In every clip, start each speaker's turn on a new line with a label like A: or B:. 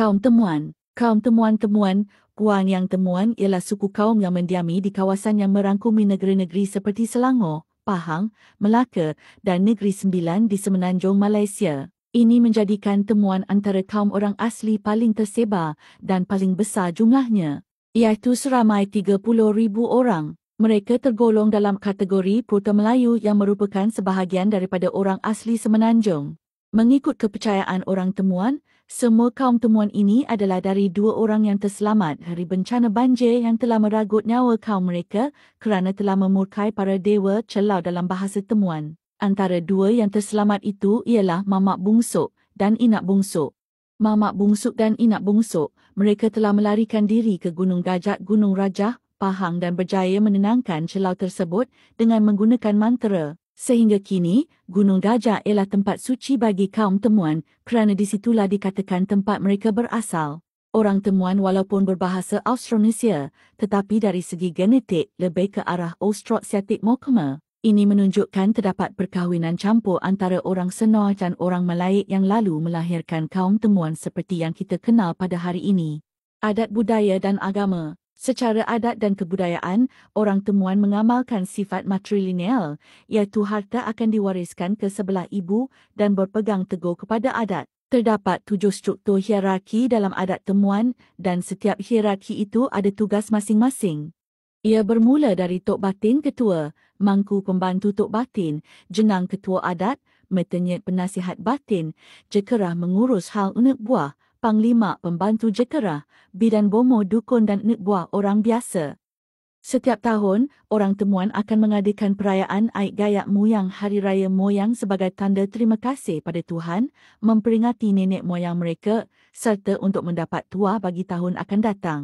A: Kaum temuan, kaum temuan-temuan, Puan Yang Temuan ialah suku kaum yang mendiami di kawasan yang merangkumi negeri-negeri seperti Selangor, Pahang, Melaka dan Negeri Sembilan di Semenanjung Malaysia. Ini menjadikan temuan antara kaum orang asli paling tersebar dan paling besar jumlahnya, iaitu seramai 30,000 orang. Mereka tergolong dalam kategori Proto Melayu yang merupakan sebahagian daripada orang asli Semenanjung. Mengikut kepercayaan orang temuan, semua kaum temuan ini adalah dari dua orang yang terselamat dari bencana banjir yang telah meragut nyawa kaum mereka kerana telah memurkai para dewa celau dalam bahasa temuan. Antara dua yang terselamat itu ialah Mamak Bungsuk dan Inak Bungsuk. Mamak Bungsuk dan Inak Bungsuk, mereka telah melarikan diri ke Gunung Gajak Gunung Rajah, Pahang dan berjaya menenangkan celau tersebut dengan menggunakan mantra. Sehingga kini, Gunung Gajah ialah tempat suci bagi kaum temuan kerana di situlah dikatakan tempat mereka berasal. Orang temuan walaupun berbahasa Austronesia, tetapi dari segi genetik lebih ke arah Austroasiatic Mokuma. Ini menunjukkan terdapat perkahwinan campur antara orang Senoa dan orang Melayu yang lalu melahirkan kaum temuan seperti yang kita kenal pada hari ini. Adat budaya dan agama Secara adat dan kebudayaan, orang temuan mengamalkan sifat matrilineal, iaitu harta akan diwariskan ke sebelah ibu dan berpegang teguh kepada adat. Terdapat tujuh struktur hierarki dalam adat temuan dan setiap hierarki itu ada tugas masing-masing. Ia bermula dari Tok Batin Ketua, Mangku Pembantu Tok Batin, Jenang Ketua Adat, Metenyet Penasihat Batin, Jekerah Mengurus Hal Unik Buah, Panglima Pembantu Jetera, Bidan Bomo Dukun dan Nek Buah Orang Biasa. Setiap tahun, orang temuan akan mengadakan perayaan Aik Gayak Muyang Hari Raya Moyang sebagai tanda terima kasih pada Tuhan, memperingati nenek moyang mereka serta untuk mendapat tua bagi tahun akan datang.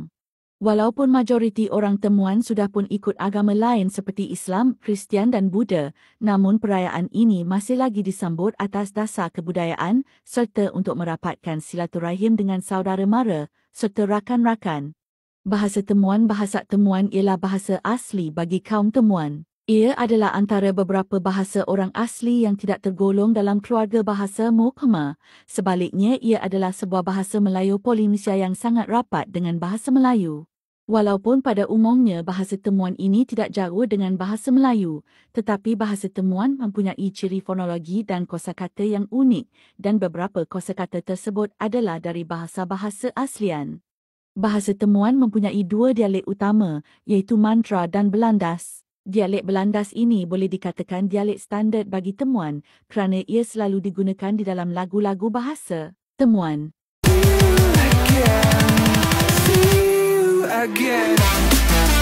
A: Walaupun majoriti orang temuan sudah pun ikut agama lain seperti Islam, Kristian dan Buddha, namun perayaan ini masih lagi disambut atas dasar kebudayaan serta untuk merapatkan silaturahim dengan saudara mara serta rakan-rakan. Bahasa temuan Bahasa temuan ialah bahasa asli bagi kaum temuan. Ia adalah antara beberapa bahasa orang asli yang tidak tergolong dalam keluarga bahasa Mokma. Sebaliknya, ia adalah sebuah bahasa Melayu Polinesia yang sangat rapat dengan bahasa Melayu. Walaupun pada umumnya bahasa temuan ini tidak jauh dengan bahasa Melayu, tetapi bahasa temuan mempunyai ciri fonologi dan kosakata yang unik dan beberapa kosakata tersebut adalah dari bahasa-bahasa aslian. Bahasa temuan mempunyai dua dialek utama iaitu mantra dan belandas. Dialek belandas ini boleh dikatakan dialek standard bagi temuan kerana ia selalu digunakan di dalam lagu-lagu bahasa temuan. Again. again